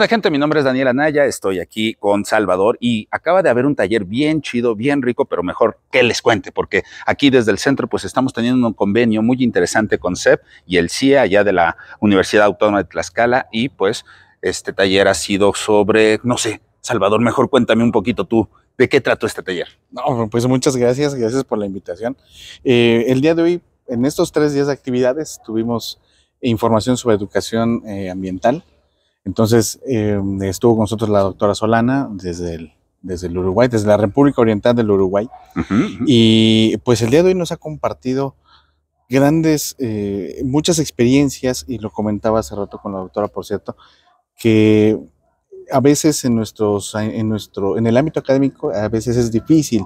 ¿Qué gente? Mi nombre es Daniel Anaya, estoy aquí con Salvador y acaba de haber un taller bien chido, bien rico, pero mejor que les cuente, porque aquí desde el centro pues estamos teniendo un convenio muy interesante con CEP y el CIE allá de la Universidad Autónoma de Tlaxcala y pues este taller ha sido sobre, no sé, Salvador, mejor cuéntame un poquito tú, ¿de qué trató este taller? No, pues muchas gracias, gracias por la invitación. Eh, el día de hoy, en estos tres días de actividades, tuvimos información sobre educación eh, ambiental, entonces eh, estuvo con nosotros la doctora Solana desde el, desde el Uruguay, desde la República Oriental del Uruguay. Y pues el día de hoy nos ha compartido grandes, eh, muchas experiencias, y lo comentaba hace rato con la doctora, por cierto, que a veces en, nuestros, en, nuestro, en el ámbito académico a veces es difícil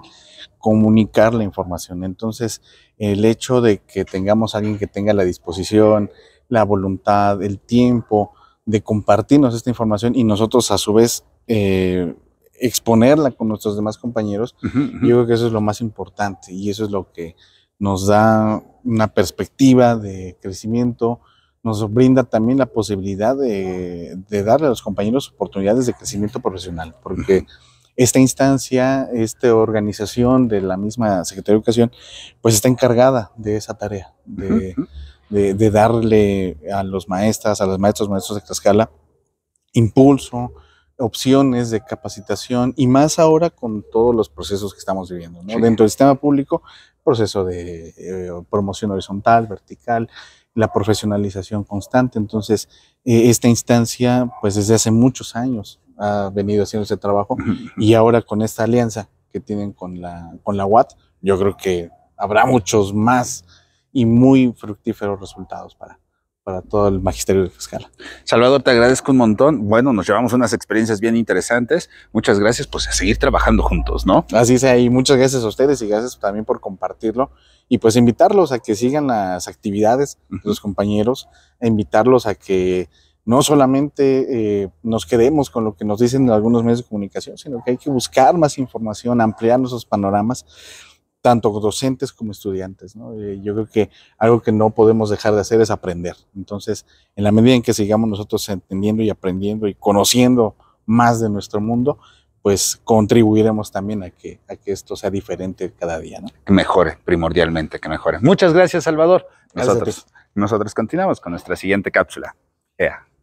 comunicar la información. Entonces, el hecho de que tengamos a alguien que tenga la disposición, la voluntad, el tiempo, de compartirnos esta información y nosotros a su vez eh, exponerla con nuestros demás compañeros, yo creo que eso es lo más importante y eso es lo que nos da una perspectiva de crecimiento, nos brinda también la posibilidad de, darle a los compañeros oportunidades de crecimiento profesional, porque esta instancia, esta organización de la misma Secretaría de Educación, pues está encargada de esa tarea, de de, darle a los maestras, a los maestros, maestros de escala, impulso, opciones de capacitación y más ahora con todos los procesos que estamos viviendo. Dentro del sistema público, proceso de eh, promoción horizontal, vertical, la profesionalización constante. Entonces, e, esta instancia, pues desde hace muchos años ha venido haciendo ese trabajo y ahora con esta alianza que tienen con la, con la UAT, yo creo que habrá muchos más y muy fructíferos resultados para, para todo el magisterio de fiscal Salvador, te agradezco un montón. Bueno, nos llevamos unas experiencias bien interesantes. Muchas gracias, pues, a seguir trabajando juntos, ¿no? Así sea, y muchas gracias a ustedes y gracias también por compartirlo. Y pues invitarlos a que sigan las actividades de los compañeros, invitarlos a que no solamente eh, nos quedemos con lo que nos dicen algunos medios de comunicación, sino que hay que buscar más información, ampliar nuestros panoramas tanto docentes como estudiantes. ¿no? Eh, yo creo que algo que no podemos dejar de hacer es aprender. Entonces, en la medida en que sigamos nosotros entendiendo y aprendiendo y conociendo más de nuestro mundo, pues contribuiremos también a que, a que esto sea diferente cada día. ¿no? Que mejore, primordialmente, que mejore. Muchas gracias, Salvador. Nosotros, nosotros continuamos con nuestra siguiente cápsula. ¡Ea!